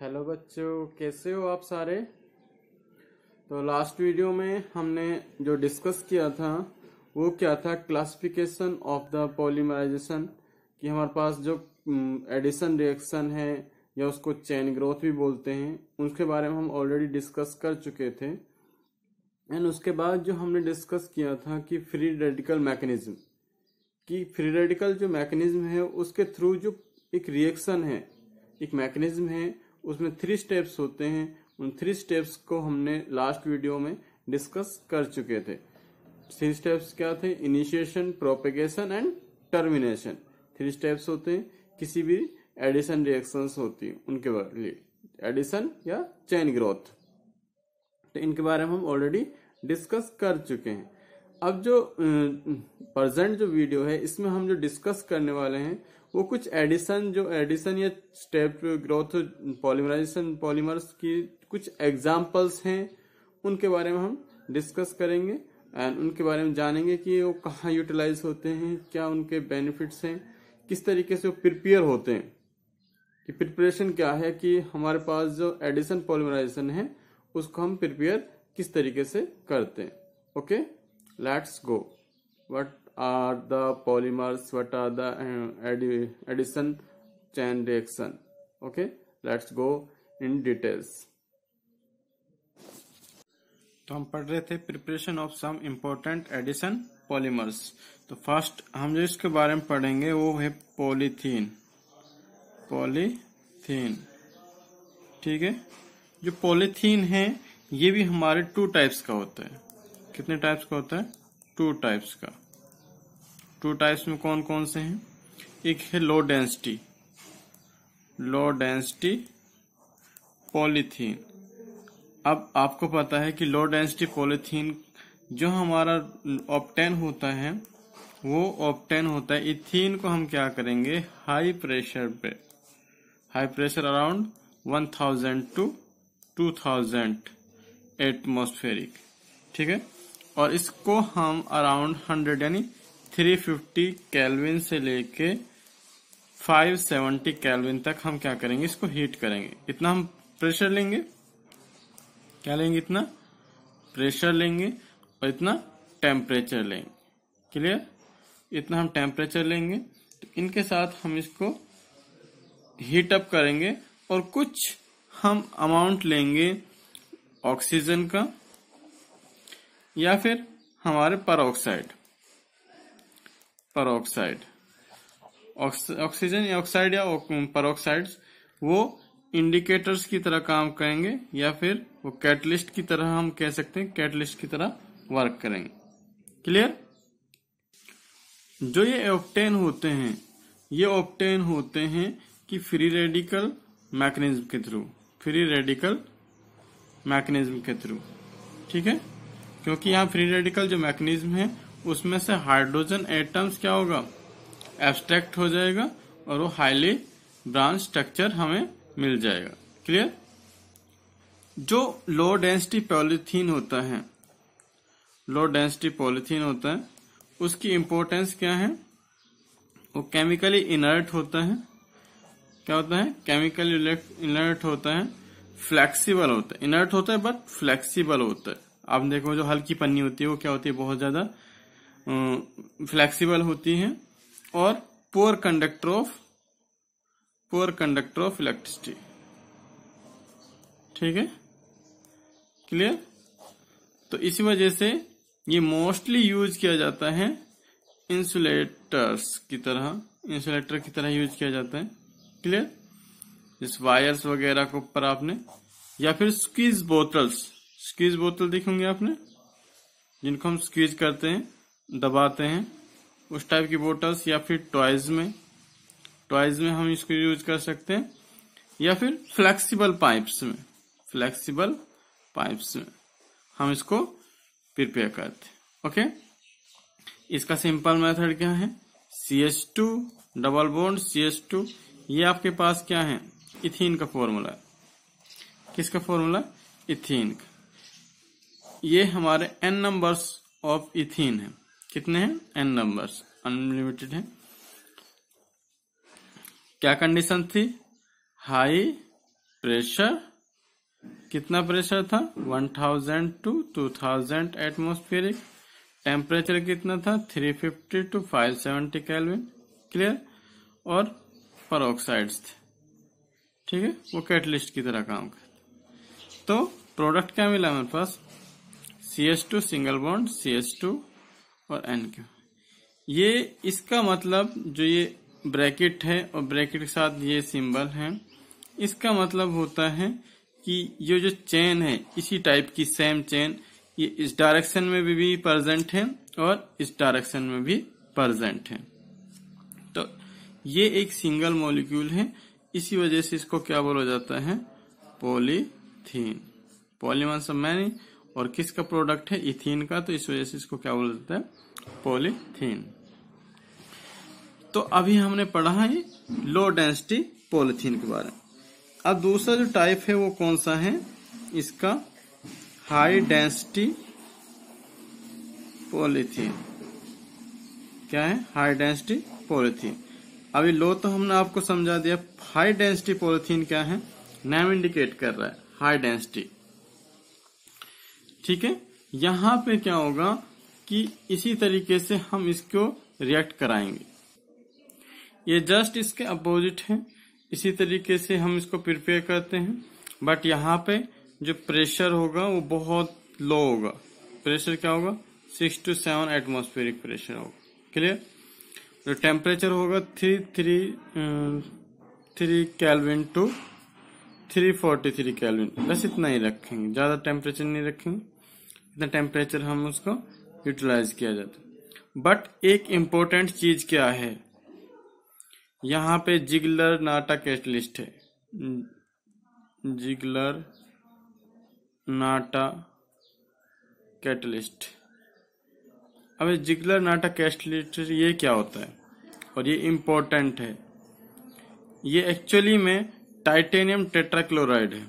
Hello बच्चों कैसे हो आप सारे तो लास्ट वीडियो में हमने जो डिस्कस किया था वो क्या था क्लासिफिकेशन ऑफ द पॉलीमराइजेशन कि हमारे पास जो एडिशन रिएक्शन है या उसको चैन ग्रोथ भी बोलते हैं उसके बारे में हम ऑलरेडी डिस्कस कर चुके थे एंड उसके बाद जो हमने डिस्कस किया था कि फ्री रेडिकल मैकेनिज्म कि फ्री रेडिकल जो मैकेनिज्म है उसके थ्रू जो एक रिएक्शन है एक मैकेनिज्म है उसमें थ्री स्टेप्स होते हैं उन थ्री स्टेप्स को हमने लास्ट वीडियो में डिस्कस कर चुके थे थ्री स्टेप्स क्या थे initiation propagation and termination three steps होते हैं किसी भी एडिशन रिएक्शंस होती है उनके लिए एडिशन या चेन ग्रोथ तो इनके बारे में हम ऑलरेडी डिस्कस कर चुके हैं अब जो प्रेजेंट जो वीडियो है इसमें हम जो डिस्कस करने वाले हैं वो कुछ एडिशन जो एडिशन या स्टेप ग्रोथ पॉलीमराइजेशन पॉलीमर्स की कुछ एग्जाम्पल्स हैं उनके बारे में हम डिस्कस करेंगे एंड उनके बारे में जानेंगे कि वो कहाँ यूटिलाइज होते हैं क्या उनके बेनिफिट्स हैं किस तरीके से वो प्रिपेयर होते हैं कि प्रिपरेशन क्या है कि हमारे पास जो एडिशन पॉलीमराइजेशन है उसको हम प्रिपेयर किस तरीके से करते हैं okay let's go what are the polymers what are the uh, addition chain reaction okay let's go in details तो हम पढ़ रहे थे preparation of some important addition polymers तो फर्स्ट हम जो इसके बारे में पढ़ेंगे वो है पॉलीथीन पॉलीथीन ठीक है जो पॉलीथीन है ये भी हमारे टू टाइप्स का होता है कितने टाइप्स का होता है टू टाइप्स का टू टाइप्स में कौन कौन से हैं एक है low density low density polythene अब आपको पता है कि लो डेंसिटी पॉलीथीन जो हमारा ऑप्टेन होता है वो ऑप्टेन होता है इथीन को हम क्या करेंगे हाई प्रेशर पे high pressure around 1000 to 2000 atmospheric ठीक है और इसको हम अराउंड 100 यानी 350 केल्विन से लेके 570 केल्विन तक हम क्या करेंगे इसको हीट करेंगे इतना हम प्रेशर लेंगे क्या लेंगे इतना प्रेशर लेंगे और इतना टेम्परेचर लेंगे क्लियर इतना हम टेम्परेचर लेंगे तो इनके साथ हम इसको हीट अप करेंगे और कुछ हम अमाउंट लेंगे ऑक्सीजन का या फिर हमारे peroxide peroxide oxygen oxide या परोक्साइड वो इंडिकेटर्स की तरह काम करेंगे या फिर वो कैटलिस्ट की तरह हम कह सकते हैं कैटलिस्ट की तरह वर्क करेंगे क्लियर जो ये ऑप्टेन होते हैं ये ऑप्टेन होते हैं कि फ्री रेडिकल मैकेनिज्म के थ्रू फ्री रेडिकल मैकेनिज्म के थ्रू ठीक है क्योंकि यहाँ फ्री रेडिकल जो मैकेनिज्म है उसमें से हाइड्रोजन एटम्स क्या होगा एब्स्ट्रैक्ट हो जाएगा और वो हाईली ब्रांच स्ट्रक्चर हमें मिल जाएगा क्लियर जो लो डेंसिटी पॉलीथीन होता है लो डेंसिटी पॉलीथीन होता है उसकी इम्पोर्टेंस क्या है वो केमिकली इनर्ट होता है क्या होता है केमिकली इनर्ट होता है फ्लेक्सिबल होता है इनर्ट होता है बट फ्लेक्सिबल होता है आप देखो जो हल्की पन्नी होती है वो क्या होती है बहुत ज्यादा फ्लेक्सिबल होती हैं और poor conductor of poor conductor of electricity ठीक है क्लियर तो इसी वजह से ये मोस्टली यूज किया जाता है इंसुलेटर्स की तरह इंसुलेटर की तरह यूज किया जाता है क्लियर जिस वायर्स वगैरह को ऊपर आपने या फिर स्क्वीज बोतल्स स्क्वीज बोतल देखेंगे आपने जिनको हम स्क्वीज करते हैं दबाते हैं उस टाइप की बोटल्स या फिर टॉयज में टॉयज में हम इसको यूज कर सकते हैं या फिर फ्लेक्सिबल पाइप्स में फ्लेक्सिबल पाइप्स में हम इसको प्रिपेयर करते हैं ओके इसका सिंपल मेथड क्या है C H two double bond C H two ये आपके पास क्या है इथिन का फॉर्मूला है किसका फॉर्मूला इथिन का ये हमारे एन नंबर्स ऑफ इथिन है कितने हैं एन नंबर्स अनलिमिटेड है क्या कंडीशन थी हाई प्रेशर कितना प्रेशर था 1000 to two thousand atmospheric temperature कितना था 350 टू सेवेंटी केल्विन क्लियर और परोक्साइड्स थे ठीक है वो कैटलिस्ट की तरह काम कर तो प्रोडक्ट क्या मिला मेरे पास C S two single bond C S two और एन क्यू ये इसका मतलब जो ये ब्रैकेट है और ब्रैकेट के साथ ये सिंबल है इसका मतलब होता है कि ये जो चेन है इसी टाइप की सेम चेन ये इस डायरेक्शन में भी, भी प्रजेंट है और इस डायरेक्शन में भी प्रजेंट है तो ये एक सिंगल मॉलिक्यूल है इसी वजह से इसको क्या बोला जाता है पॉलीथीन पॉलीमर सब मैंने और किसका प्रोडक्ट है इथिन का तो इस वजह से इसको क्या बोलते हैं पोलिथीन तो अभी हमने पढ़ा है लो डेंसिटी पोलिथीन के बारे में अब दूसरा जो टाइप है वो कौन सा है इसका हाई डेंसिटी पोलिथीन क्या है हाई डेंसिटी पोलिथीन अभी लो तो हमने आपको समझा दिया हाई डेंसिटी पोलिथीन क्या है नाम इंडिकेट कर रहा है हाई डेंसिटी ठीक है यहां पे क्या होगा कि इसी तरीके से हम इसको रिएक्ट कराएंगे ये जस्ट इसके अपोजिट है इसी तरीके से हम इसको प्रिपेयर करते हैं बट यहाँ पे जो प्रेशर होगा वो बहुत लो होगा प्रेशर क्या होगा six to seven atmospheric pressure होगा क्लियर जो टेम्परेचर होगा three three three kelvin to three forty three kelvin बस इतना ही रखेंगे ज़्यादा टेम्परेचर नहीं रखेंगे इतना टेम्परेचर हम उसको यूटिलाइज किया जाता बट एक इम्पोर्टेंट चीज क्या है यहाँ पे जिगलर नाटा कैटलिस्ट है जिगलर hmm. नाटा कैटलिस्ट अब जिगलर नाटा कैटलिस्ट ये क्या होता है और ये इम्पोर्टेंट है ये एक्चुअली में टाइटेनियम टेट्राक्लोराइड है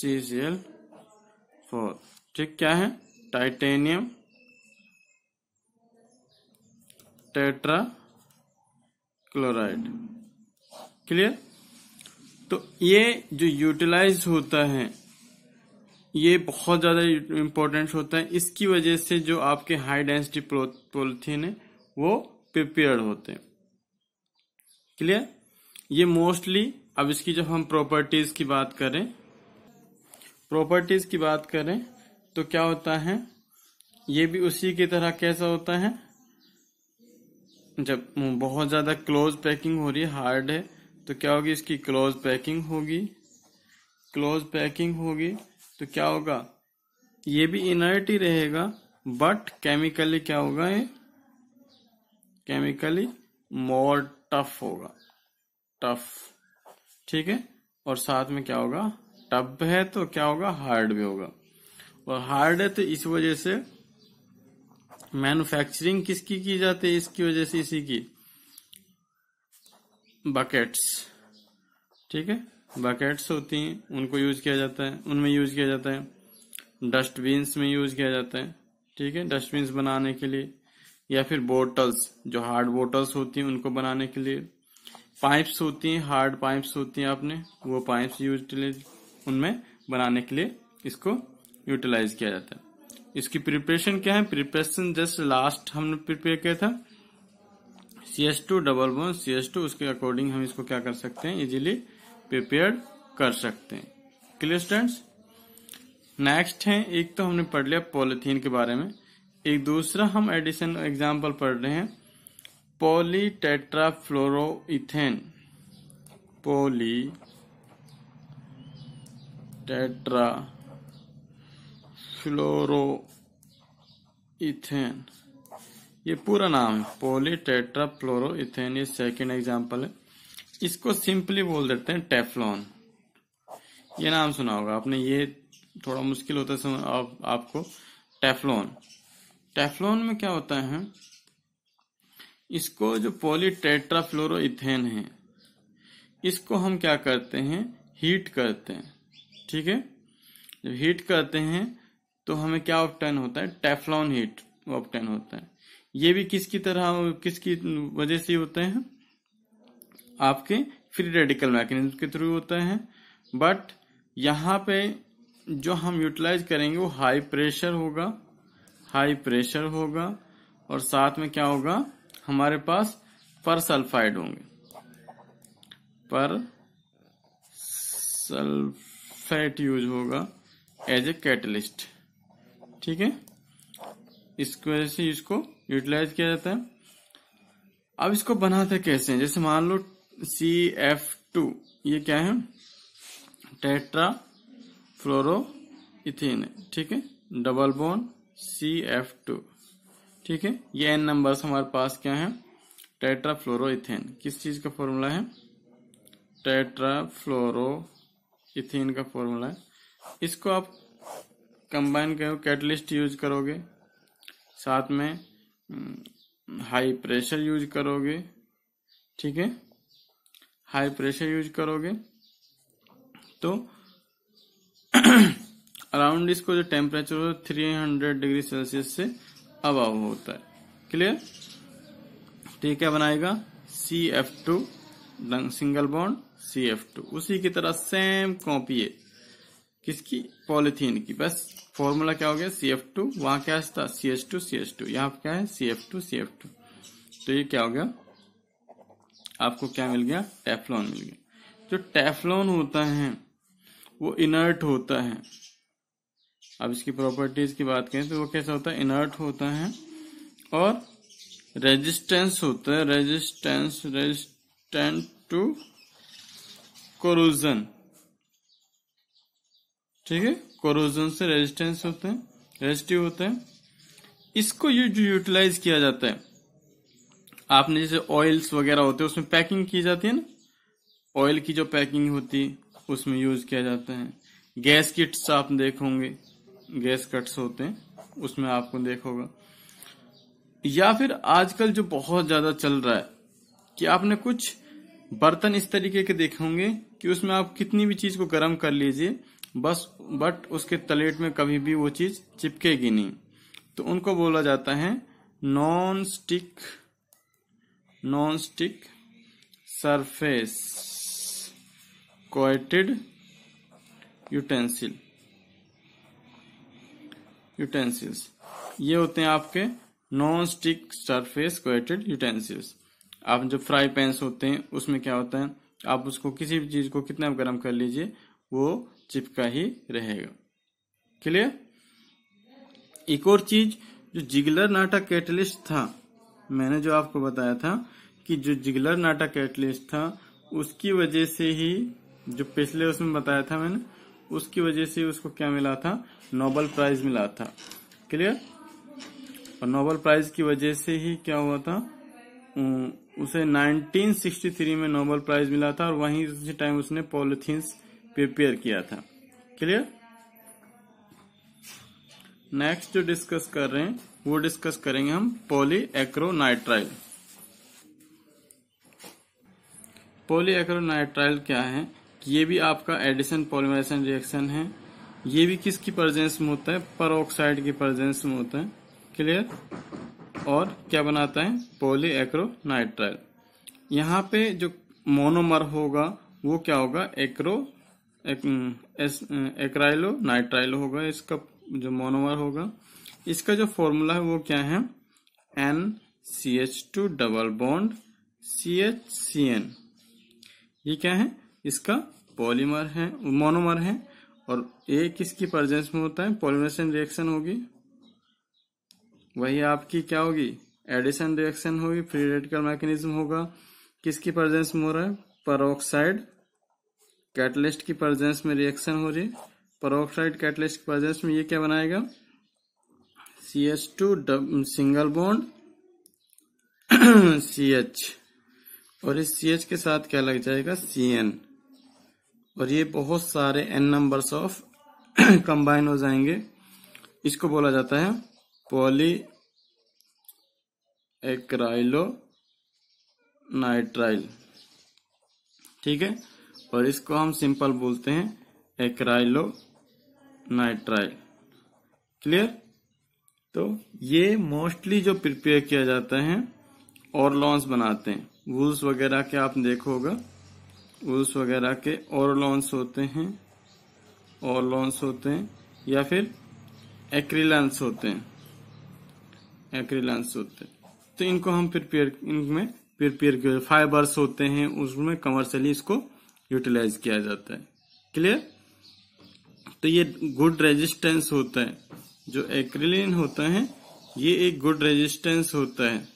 सी सी एल फोर तो ठीक क्या है टाइटेनियम टेट्रा क्लोराइड क्लियर तो ये जो यूटिलाइज होता है ये बहुत ज़्यादा इम्पोर्टेंट होता है इसकी वजह से जो आपके हाई डेंसिटी पोलिथीन है वो प्रिपेयर होते हैं क्लियर ये मोस्टली अब इसकी जब हम प्रॉपर्टीज की बात करें प्रॉपर्टीज की बात करें तो क्या होता है ये भी उसी की तरह कैसा होता है जब बहुत ज्यादा क्लोज पैकिंग हो रही है हार्ड है तो क्या होगी इसकी क्लोज पैकिंग होगी क्लोज पैकिंग होगी तो क्या होगा ये भी इनर्ट ही रहेगा बट केमिकली क्या होगा ये केमिकली मोर टफ होगा टफ ठीक है और साथ में क्या होगा टब है तो क्या होगा हार्ड भी होगा और हार्ड है तो इस वजह से मैन्युफैक्चरिंग किसकी की जाती है इसकी वजह से इसी की बकेट्स ठीक है बकेट्स होती हैं उनको यूज किया जाता है उनमें यूज किया जाता है डस्टबिन्स में यूज किया जाता है ठीक है डस्टबिन्स बनाने के लिए या फिर बोटल्स जो हार्ड बोटल्स होती हैं उनको बनाने के लिए पाइप्स होती हैं हार्ड पाइप्स होती हैं आपने वो पाइप्स यूज उनमें बनाने के लिए इसको यूटिलाइज किया जाता है इसकी प्रिपरेशन क्या है प्रिपरेशन जस्ट लास्ट हमने प्रिपेयर किया था C S two double one C S two उसके अकॉर्डिंग हम इसको क्या कर सकते हैं इजीली प्रिपेयर कर सकते हैं क्लियर स्टूडेंट्स नेक्स्ट है एक तो हमने पढ़ लिया पॉलीथीन के बारे में एक दूसरा हम एडिशन एग्जाम्पल पढ़ रहे हैं पॉली पॉलीटेट्राफ्लोरोथेन पॉली टेट्रा फ्लोरो इथेन ये पूरा नाम है पोली टेट्रा फ्लोरो इथेन ये सेकेंड एग्जाम्पल है इसको सिंपली बोल देते हैं टेफलॉन ये नाम सुना होगा आपने ये थोड़ा मुश्किल होता है आप, आपको टेफलॉन टेफलॉन में क्या होता है इसको जो पोली टेट्रा फ्लोरो इथेन है इसको हम क्या करते हैं हीट करते हैं ठीक है जब हीट करते हैं तो हमें क्या ऑप्टेन होता है टेफलॉन हीट ऑप्टन होता है ये भी किसकी तरह किसकी वजह से होते हैं आपके फ्री रेडिकल मैकेनिज्म के थ्रू होते हैं बट यहाँ पे जो हम यूटिलाइज करेंगे वो हाई प्रेशर होगा हाई प्रेशर होगा और साथ में क्या होगा हमारे पास पर सल्फाइड होंगे पर सल्फ फैट यूज होगा एज ए कैटलिस्ट ठीक है इसको वजह से इसको यूटिलाइज किया जाता है अब इसको बनाते कैसे हैं जैसे मान लो सी एफ टू ये क्या है टेट्रा फ्लोरो इथिन ठीक है double bond C F two ठीक है ये एन नंबर हमारे पास क्या है टेट्रा फ्लोरो इथेन किस चीज का फॉर्मूला है टेट्रा फ्लोरो इथेन का फॉर्मूला है इसको आप कंबाइन करो कैटलिस्ट यूज करोगे साथ में हाई प्रेशर यूज करोगे ठीक है हाई प्रेशर यूज करोगे तो अराउंड इसको जो टेम्परेचर है थ्री हंड्रेड डिग्री सेल्सियस से अब होता है क्लियर ठीक है बनाएगा C F two single bond C F two उसी की तरह सेम कॉपी है किसकी पॉलिथीन की बस फॉर्मूला क्या हो गया सी एफ टू वहां क्या था C H two C S two यहाँ क्या है C F two C F two तो ये क्या हो गया आपको क्या मिल गया टेफलॉन मिल गया जो टेफलॉन होता है वो इनर्ट होता है अब इसकी प्रॉपर्टीज की बात करें तो वो कैसा होता है इनर्ट होता है और रेजिस्टेंस होता है रेजिस्टेंस रेजिस्टेंट टू कोरोजन ठीक है कोरोजन से रेजिस्टेंस होते हैं रेजिस्टिव होते हैं इसको ये जो यूटिलाइज किया जाता है आपने जैसे ऑयल्स वगैरह होते हैं उसमें पैकिंग की जाती है ना ऑयल की जो पैकिंग होती है उसमें यूज किया जाता है गैस किट्स आप देखोगे गैस कट्स होते हैं उसमें आपको देखोगा या फिर आजकल जो बहुत ज्यादा चल रहा है कि आपने कुछ बर्तन इस तरीके के देखे होंगे कि उसमें आप कितनी भी चीज को गर्म कर लीजिए बस बट उसके तलेट में कभी भी वो चीज चिपकेगी नहीं तो उनको बोला जाता है non stick non stick surface coated utensil utensils ये होते हैं आपके non stick surface coated utensils आप जो फ्राई पैंस होते हैं उसमें क्या होता है आप उसको किसी भी चीज़ को कितना गर्म कर लीजिए वो चिपका ही रहेगा क्लियर एक और चीज जो जिगलर नाटा कैटलिस्ट था मैंने जो आपको बताया था कि जो जिगलर नाटा कैटलिस्ट था उसकी वजह से ही जो पिछले उसमें बताया था मैंने उसकी वजह से उसको क्या मिला था नोबल प्राइज मिला था क्लियर और नोबल प्राइज की वजह से ही क्या हुआ था उसे 1963 में नोबेल प्राइज मिला था और वहीं उसी टाइम उसने पॉलिथीन प्रिपेयर किया था क्लियर नेक्स्ट जो डिस्कस कर रहे हैं वो डिस्कस करेंगे हम पोली एक्रोनाइट्राइल पोली एक्रोनाइट्राइल क्या है ये भी आपका एडिसन पॉलीमराइजेशन रिएक्शन है ये भी किसकी प्रेजेंस में होता है परऑक्साइड की प्रेजेंस में होता है क्लियर और क्या बनाता है पोली एक्रोनाइट्राइल यहाँ पे जो मोनोमर होगा वो क्या होगा एक्रो एक, एक्राइलो नाइट्राइल होगा इसका जो मोनोमर होगा इसका जो फॉर्मूला है वो क्या है N C H two double bond C H C N ये क्या है इसका पॉलीमर है मोनोमर है और ए किसकी प्रजेंस में होता है पॉलीमरेशन रिएक्शन होगी वही आपकी क्या होगी एडिशन रिएक्शन होगी फ्री रेडिकल मैकेनिज्म होगा किसकी प्रेजेंस में हो रहा है परोक्साइड कैटलिस्ट की प्रेजेंस में रिएक्शन हो रही है परोक्साइड कैटलिस्ट की प्रेजेंस में ये क्या बनाएगा C H two single bond C H और इस सी एच के साथ क्या लग जाएगा सी एन और ये बहुत सारे एन नंबर्स ऑफ कंबाइन हो जाएंगे इसको बोला जाता है पॉलीएक्राइलो नाइट्राइल ठीक है और इसको हम सिंपल बोलते हैं एक्राइलो नाइट्राइल क्लियर तो ये मोस्टली जो प्रिपेयर किया जाता है और लॉन्स बनाते हैं वूल्स वगैरह के आप देखोगा वूल्स वगैरह के और लॉन्स होते हैं और लॉन्स होते हैं या फिर एक्रिल्स होते हैं एक्रिलान होते तो इनको हम प्रिपेयर इनमें प्रिपेयर किए फाइबर्स होते हैं उसमें कमर्शली इसको यूटिलाइज किया जाता है क्लियर तो ये गुड रेजिस्टेंस होता है जो एक्रिलिन होता है ये एक गुड रेजिस्टेंस होता है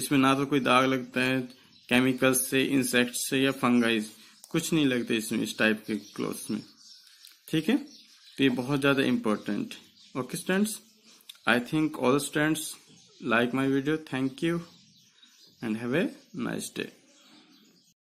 इसमें ना तो कोई दाग लगता है केमिकल्स से इंसेक्ट से या फंगाइज कुछ नहीं लगते इसमें इस टाइप के क्लोथ्स में ठीक है तो ये बहुत ज़्यादा important okay students I think all students like my video. Thank you and have a nice day.